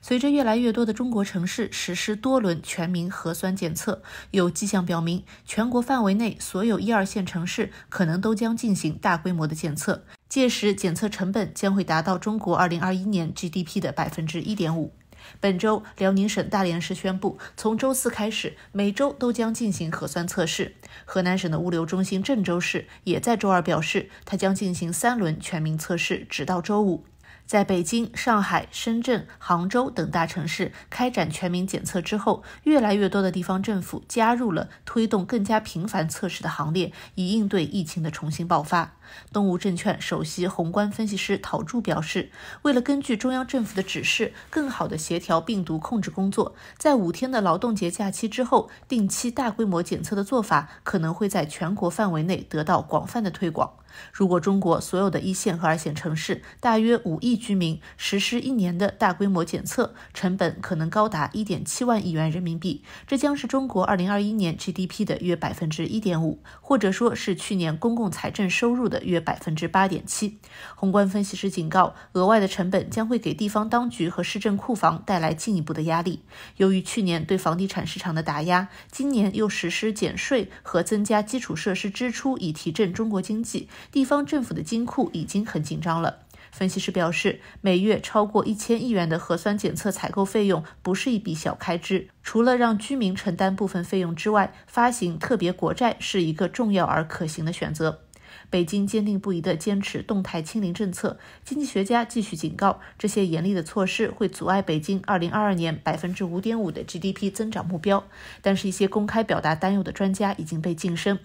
随着越来越多的中国城市实施多轮全民核酸检测，有迹象表明，全国范围内所有一二线城市可能都将进行大规模的检测。届时，检测成本将会达到中国2021年 GDP 的百分之一点五。本周，辽宁省大连市宣布，从周四开始，每周都将进行核酸测试。河南省的物流中心郑州市也在周二表示，它将进行三轮全民测试，直到周五。在北京、上海、深圳、杭州等大城市开展全民检测之后，越来越多的地方政府加入了推动更加频繁测试的行列，以应对疫情的重新爆发。东吴证券首席宏观分析师陶柱表示，为了根据中央政府的指示，更好地协调病毒控制工作，在五天的劳动节假期之后，定期大规模检测的做法可能会在全国范围内得到广泛的推广。如果中国所有的一线和二线城市大约五亿居民实施一年的大规模检测，成本可能高达1.7万亿元人民币，这将是中国2021年 GDP 的约1.5%，或者说是去年公共财政收入的约8.7%。宏观分析师警告，额外的成本将会给地方当局和市政库房带来进一步的压力。由于去年对房地产市场的打压，今年又实施减税和增加基础设施支出以提振中国经济。地方政府的金库已经很紧张了。分析师表示，每月超过一千亿元的核酸检测采购费用不是一笔小开支。除了让居民承担部分费用之外，发行特别国债是一个重要而可行的选择。北京坚定不移地坚持动态清零政策。经济学家继续警告，这些严厉的措施会阻碍北京2022年百分之五点五的 GDP 增长目标。但是，一些公开表达担忧的专家已经被晋升。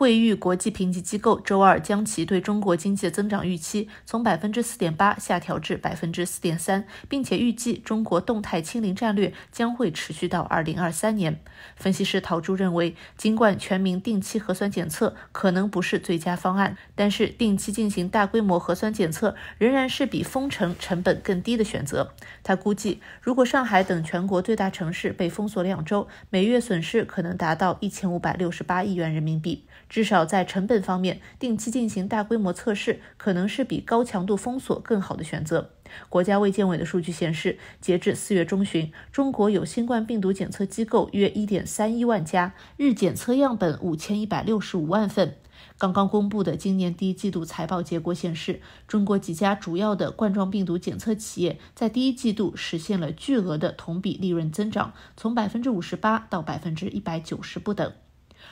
惠誉国际评级机构周二将其对中国经济的增长预期从百分之四点八下调至百分之四点三，并且预计中国动态清零战略将会持续到二零二三年。分析师陶朱认为，尽管全民定期核酸检测可能不是最佳方案，但是定期进行大规模核酸检测仍然是比封城成本更低的选择。他估计，如果上海等全国最大城市被封锁两周，每月损失可能达到一千五百六十八亿元人民币。至少在成本方面，定期进行大规模测试可能是比高强度封锁更好的选择。国家卫健委的数据显示，截至四月中旬，中国有新冠病毒检测机构约一点三一万家，日检测样本五千一百六十五万份。刚刚公布的今年第一季度财报结果显示，中国几家主要的冠状病毒检测企业在第一季度实现了巨额的同比利润增长，从百分之五十八到百分之一百九十不等。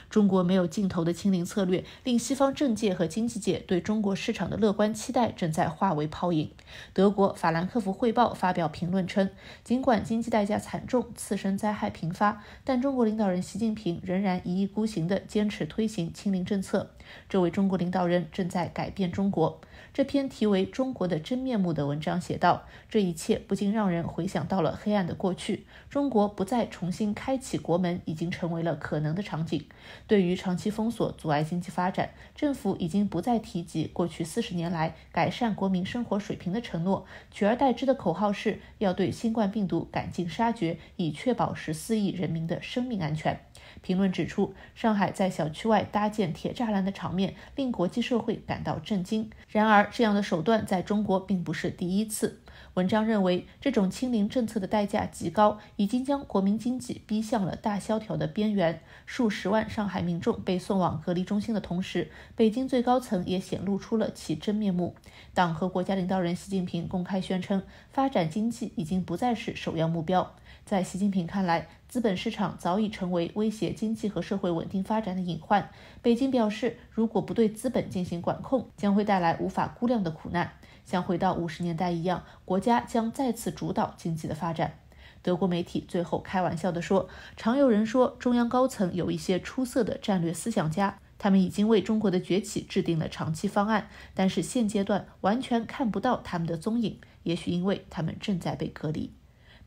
中国没有尽头的清零策略，令西方政界和经济界对中国市场的乐观期待正在化为泡影。德国《法兰克福汇报》发表评论称，尽管经济代价惨重，次生灾害频发，但中国领导人习近平仍然一意孤行地坚持推行清零政策。这位中国领导人正在改变中国。这篇题为《中国的真面目》的文章写道：“这一切不禁让人回想到了黑暗的过去。中国不再重新开启国门，已经成为了可能的场景。”对于长期封锁阻碍经济发展，政府已经不再提及过去四十年来改善国民生活水平的承诺，取而代之的口号是要对新冠病毒赶尽杀绝，以确保十四亿人民的生命安全。评论指出，上海在小区外搭建铁栅栏的场面令国际社会感到震惊。然而，这样的手段在中国并不是第一次。文章认为，这种清零政策的代价极高，已经将国民经济逼向了大萧条的边缘。数十万上海民众被送往隔离中心的同时，北京最高层也显露出了其真面目。党和国家领导人习近平公开宣称，发展经济已经不再是首要目标。在习近平看来，资本市场早已成为威胁经济和社会稳定发展的隐患。北京表示，如果不对资本进行管控，将会带来无法估量的苦难。像回到五十年代一样，国家将再次主导经济的发展。德国媒体最后开玩笑地说：“常有人说，中央高层有一些出色的战略思想家，他们已经为中国的崛起制定了长期方案，但是现阶段完全看不到他们的踪影。也许因为他们正在被隔离。”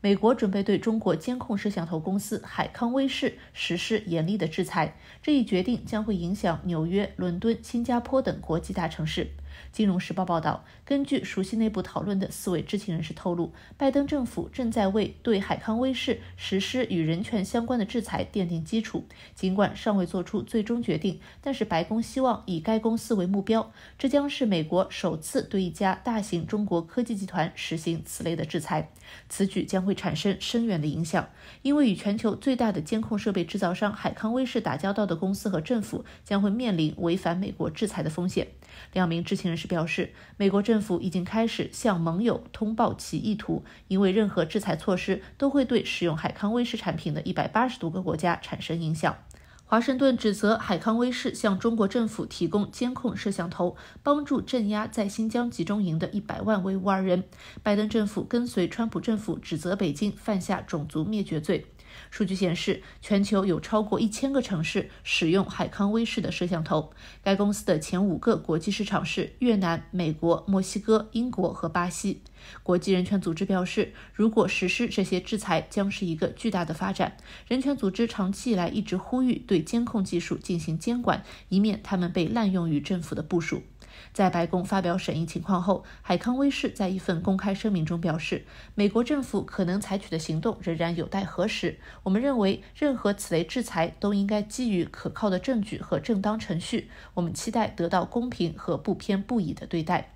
美国准备对中国监控摄像头公司海康威视实施严厉的制裁，这一决定将会影响纽约、伦敦、新加坡等国际大城市。金融时报报道，根据熟悉内部讨论的四位知情人士透露，拜登政府正在为对海康威视实施与人权相关的制裁奠定基础。尽管尚未做出最终决定，但是白宫希望以该公司为目标。这将是美国首次对一家大型中国科技集团实行此类的制裁。此举将会产生深远的影响，因为与全球最大的监控设备制造商海康威视打交道的公司和政府将会面临违反美国制裁的风险。两名知情人士表示，美国政府已经开始向盟友通报其意图，因为任何制裁措施都会对使用海康威视产品的一百八十多个国家产生影响。华盛顿指责海康威视向中国政府提供监控摄像头，帮助镇压在新疆集中营的一百万维吾尔人。拜登政府跟随川普政府，指责北京犯下种族灭绝罪。数据显示，全球有超过一千个城市使用海康威视的摄像头。该公司的前五个国际市场是越南、美国、墨西哥、英国和巴西。国际人权组织表示，如果实施这些制裁，将是一个巨大的发展。人权组织长期以来一直呼吁对监控技术进行监管，以免它们被滥用于政府的部署。在白宫发表审议情况后，海康威视在一份公开声明中表示，美国政府可能采取的行动仍然有待核实。我们认为，任何此类制裁都应该基于可靠的证据和正当程序。我们期待得到公平和不偏不倚的对待。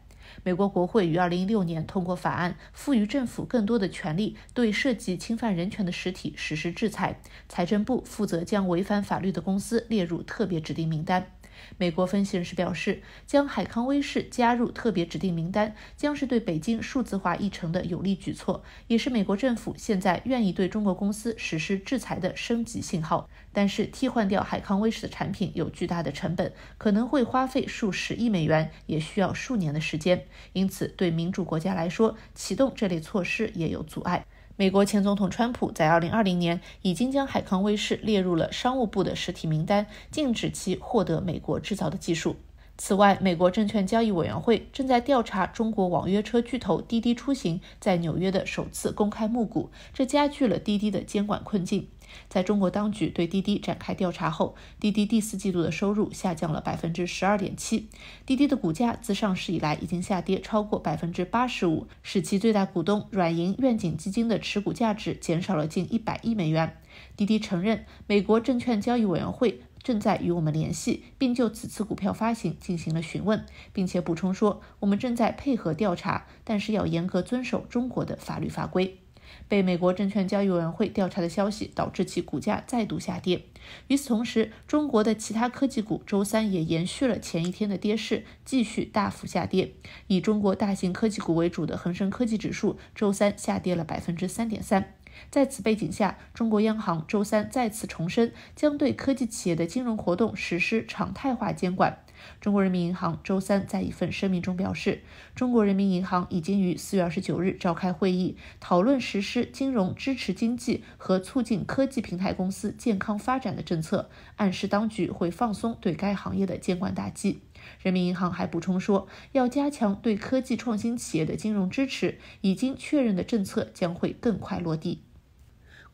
美国国会于2016年通过法案，赋予政府更多的权利对涉及侵犯人权的实体实施制裁。财政部负责将违反法律的公司列入特别指定名单。美国分析人士表示，将海康威视加入特别指定名单，将是对北京数字化议程的有力举措，也是美国政府现在愿意对中国公司实施制裁的升级信号。但是，替换掉海康威视的产品有巨大的成本，可能会花费数十亿美元，也需要数年的时间。因此，对民主国家来说，启动这类措施也有阻碍。美国前总统川普在二零二零年已经将海康威视列入了商务部的实体名单，禁止其获得美国制造的技术。此外，美国证券交易委员会正在调查中国网约车巨头滴滴出行在纽约的首次公开募股，这加剧了滴滴的监管困境。在中国当局对滴滴展开调查后，滴滴第四季度的收入下降了百分之十二点七。滴滴的股价自上市以来已经下跌超过百分之八十五，使其最大股东软银愿景基金的持股价值减少了近一百亿美元。滴滴承认，美国证券交易委员会正在与我们联系，并就此次股票发行进行了询问，并且补充说，我们正在配合调查，但是要严格遵守中国的法律法规。被美国证券交易委员会调查的消息导致其股价再度下跌。与此同时，中国的其他科技股周三也延续了前一天的跌势，继续大幅下跌。以中国大型科技股为主的恒生科技指数周三下跌了百分之三点三。在此背景下，中国央行周三再次重申将对科技企业的金融活动实施常态化监管。中国人民银行周三在一份声明中表示，中国人民银行已经于四月二十九日召开会议，讨论实施金融支持经济和促进科技平台公司健康发展的政策，暗示当局会放松对该行业的监管打击。人民银行还补充说，要加强对科技创新企业的金融支持，已经确认的政策将会更快落地。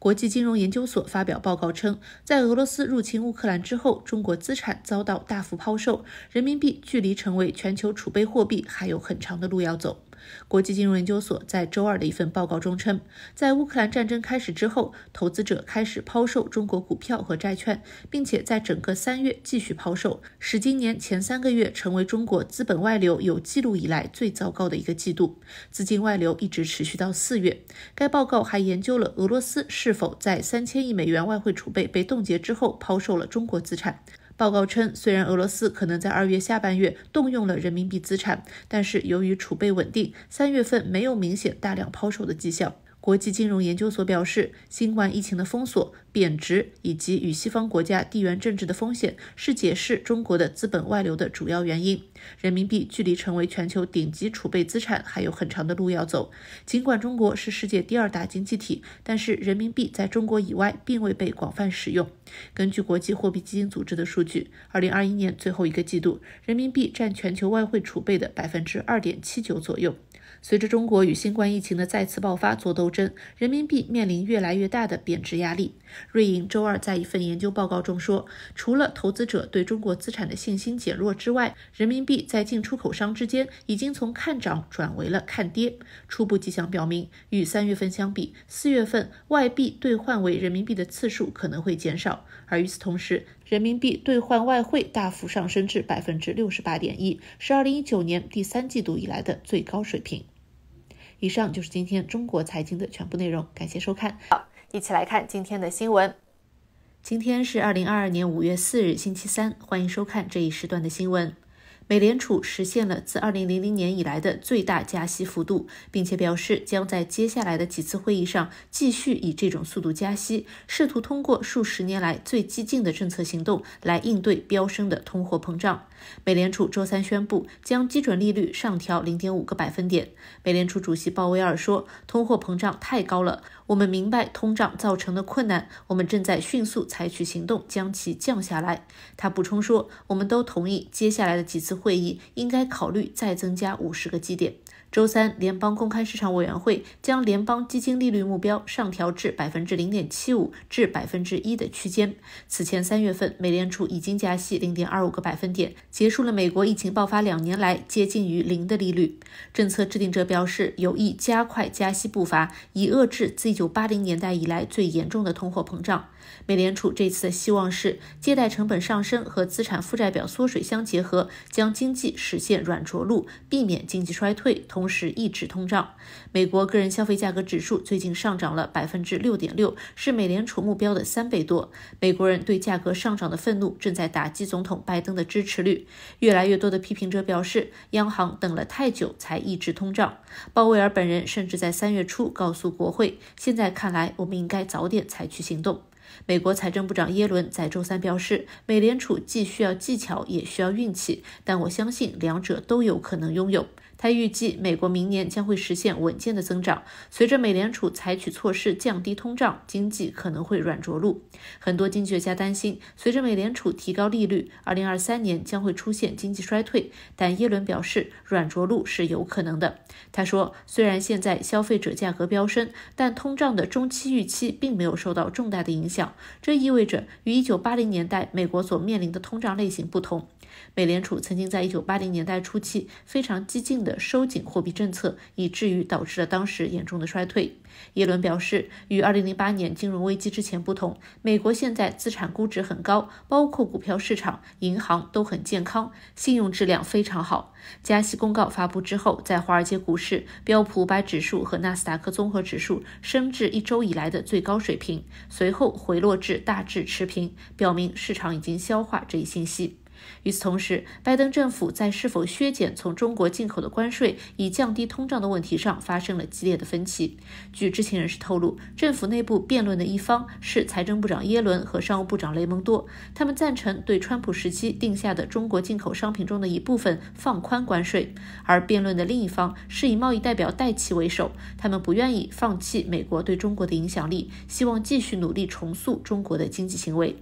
国际金融研究所发表报告称，在俄罗斯入侵乌克兰之后，中国资产遭到大幅抛售，人民币距离成为全球储备货币还有很长的路要走。国际金融研究所在周二的一份报告中称，在乌克兰战争开始之后，投资者开始抛售中国股票和债券，并且在整个三月继续抛售，使今年前三个月成为中国资本外流有记录以来最糟糕的一个季度。资金外流一直持续到四月。该报告还研究了俄罗斯是否在三千亿美元外汇储备被冻结之后抛售了中国资产。报告称，虽然俄罗斯可能在二月下半月动用了人民币资产，但是由于储备稳定，三月份没有明显大量抛售的迹象。国际金融研究所表示，新冠疫情的封锁、贬值以及与西方国家地缘政治的风险，是解释中国的资本外流的主要原因。人民币距离成为全球顶级储备资产还有很长的路要走。尽管中国是世界第二大经济体，但是人民币在中国以外并未被广泛使用。根据国际货币基金组织的数据，2021年最后一个季度，人民币占全球外汇储备的百分之二点七九左右。随着中国与新冠疫情的再次爆发做斗争，人民币面临越来越大的贬值压力。瑞银周二在一份研究报告中说，除了投资者对中国资产的信心减弱之外，人民币在进出口商之间已经从看涨转为了看跌。初步迹象表明，与三月份相比，四月份外币兑换为人民币的次数可能会减少。而与此同时，人民币兑换外汇大幅上升至百分之六十八点一，是二零一九年第三季度以来的最高水平。以上就是今天中国财经的全部内容，感谢收看。好，一起来看今天的新闻。今天是二零二二年五月四日，星期三，欢迎收看这一时段的新闻。美联储实现了自2000年以来的最大加息幅度，并且表示将在接下来的几次会议上继续以这种速度加息，试图通过数十年来最激进的政策行动来应对飙升的通货膨胀。美联储周三宣布将基准利率上调0.5个百分点。美联储主席鲍威尔说：“通货膨胀太高了，我们明白通胀造成的困难，我们正在迅速采取行动将其降下来。”他补充说：“我们都同意接下来的几次。”会议应该考虑再增加五十个基点。周三，联邦公开市场委员会将联邦基金利率目标上调至百分之零点七五至百分之一的区间。此前三月份，美联储已经加息零点二五个百分点，结束了美国疫情爆发两年来接近于零的利率。政策制定者表示有意加快加息步伐，以遏制自九八零年代以来最严重的通货膨胀。美联储这次的希望是，借贷成本上升和资产负债表缩水相结合，将经济实现软着陆，避免经济衰退，同时抑制通胀。美国个人消费价格指数最近上涨了百分之六点六，是美联储目标的三倍多。美国人对价格上涨的愤怒正在打击总统拜登的支持率。越来越多的批评者表示，央行等了太久才抑制通胀。鲍威尔本人甚至在三月初告诉国会，现在看来，我们应该早点采取行动。美国财政部长耶伦在周三表示，美联储既需要技巧，也需要运气，但我相信两者都有可能拥有。他预计，美国明年将会实现稳健的增长。随着美联储采取措施降低通胀，经济可能会软着陆。很多经济学家担心，随着美联储提高利率，2023年将会出现经济衰退。但耶伦表示，软着陆是有可能的。他说：“虽然现在消费者价格飙升，但通胀的中期预期并没有受到重大的影响。这意味着与1980年代美国所面临的通胀类型不同。”美联储曾经在1980年代初期非常激进的收紧货币政策，以至于导致了当时严重的衰退。耶伦表示，与2008年金融危机之前不同，美国现在资产估值很高，包括股票市场、银行都很健康，信用质量非常好。加息公告发布之后，在华尔街股市，标普百指数和纳斯达克综合指数升至一周以来的最高水平，随后回落至大致持平，表明市场已经消化这一信息。与此同时，拜登政府在是否削减从中国进口的关税以降低通胀的问题上发生了激烈的分歧。据知情人士透露，政府内部辩论的一方是财政部长耶伦和商务部长雷蒙多，他们赞成对川普时期定下的中国进口商品中的一部分放宽关税；而辩论的另一方是以贸易代表戴奇为首，他们不愿意放弃美国对中国的影响力，希望继续努力重塑中国的经济行为。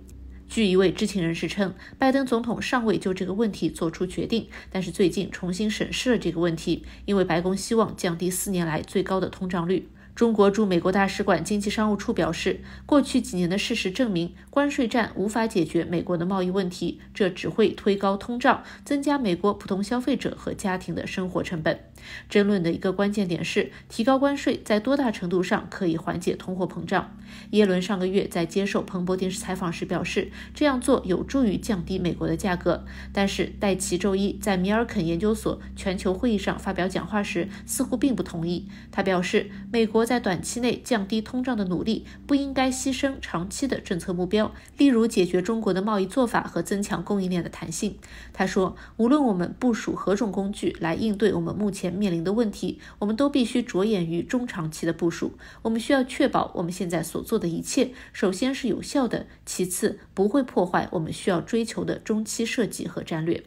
据一位知情人士称，拜登总统尚未就这个问题做出决定，但是最近重新审视了这个问题，因为白宫希望降低四年来最高的通胀率。中国驻美国大使馆经济商务处表示，过去几年的事实证明，关税战无法解决美国的贸易问题，这只会推高通胀，增加美国普通消费者和家庭的生活成本。争论的一个关键点是，提高关税在多大程度上可以缓解通货膨胀。耶伦上个月在接受彭博电视采访时表示，这样做有助于降低美国的价格。但是，戴奇周一在米尔肯研究所全球会议上发表讲话时，似乎并不同意。他表示，美国在短期内降低通胀的努力不应该牺牲长期的政策目标，例如解决中国的贸易做法和增强供应链的弹性。他说，无论我们部署何种工具来应对我们目前。面临的问题，我们都必须着眼于中长期的部署。我们需要确保我们现在所做的一切，首先是有效的，其次不会破坏我们需要追求的中期设计和战略。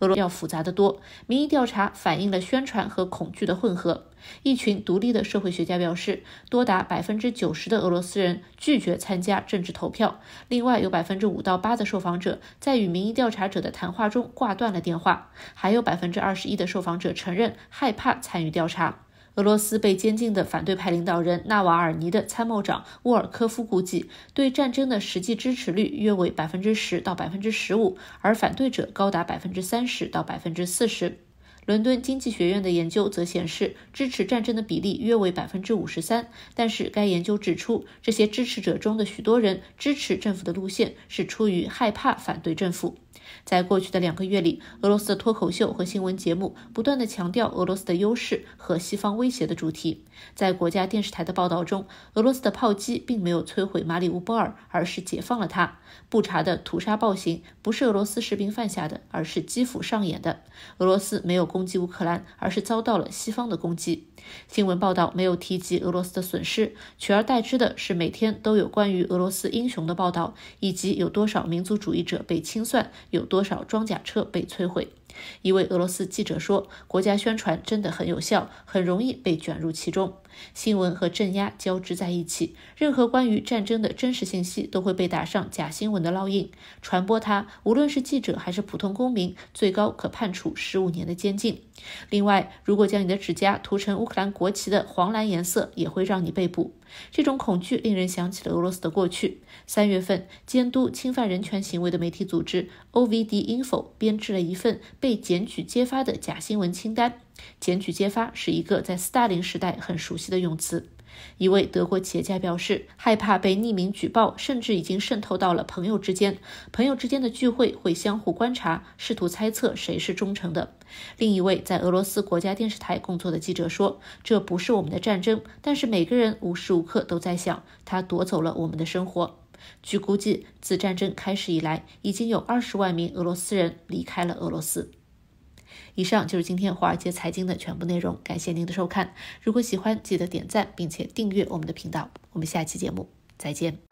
俄罗斯要复杂的多。民意调查反映了宣传和恐惧的混合。一群独立的社会学家表示，多达百分之九十的俄罗斯人拒绝参加政治投票。另外，有百分之五到八的受访者在与民意调查者的谈话中挂断了电话，还有百分之二十一的受访者承认害怕参与调查。俄罗斯被监禁的反对派领导人纳瓦尔尼的参谋长沃尔科夫估计，对战争的实际支持率约为百分之十到百分之十五，而反对者高达百分之三十到百分之四十。伦敦经济学院的研究则显示，支持战争的比例约为百分之五十三。但是，该研究指出，这些支持者中的许多人支持政府的路线是出于害怕反对政府。在过去的两个月里，俄罗斯的脱口秀和新闻节目不断地强调俄罗斯的优势和西方威胁的主题。在国家电视台的报道中，俄罗斯的炮击并没有摧毁马里乌波尔，而是解放了它。布查的屠杀暴行不是俄罗斯士兵犯下的，而是基辅上演的。俄罗斯没有攻击乌克兰，而是遭到了西方的攻击。新闻报道没有提及俄罗斯的损失，取而代之的是每天都有关于俄罗斯英雄的报道，以及有多少民族主义者被清算。有。有多少装甲车被摧毁？一位俄罗斯记者说：“国家宣传真的很有效，很容易被卷入其中。”新闻和镇压交织在一起，任何关于战争的真实信息都会被打上假新闻的烙印。传播它，无论是记者还是普通公民，最高可判处十五年的监禁。另外，如果将你的指甲涂成乌克兰国旗的黄蓝颜色，也会让你被捕。这种恐惧令人想起了俄罗斯的过去。三月份，监督侵犯人权行为的媒体组织 OVD-Info 编制了一份被检举揭发的假新闻清单。检举揭发是一个在斯大林时代很熟悉的用词。一位德国企业家表示，害怕被匿名举报，甚至已经渗透到了朋友之间。朋友之间的聚会会相互观察，试图猜测谁是忠诚的。另一位在俄罗斯国家电视台工作的记者说：“这不是我们的战争，但是每个人无时无刻都在想，他夺走了我们的生活。”据估计，自战争开始以来，已经有二十万名俄罗斯人离开了俄罗斯。以上就是今天华尔街财经的全部内容，感谢您的收看。如果喜欢，记得点赞并且订阅我们的频道。我们下期节目再见。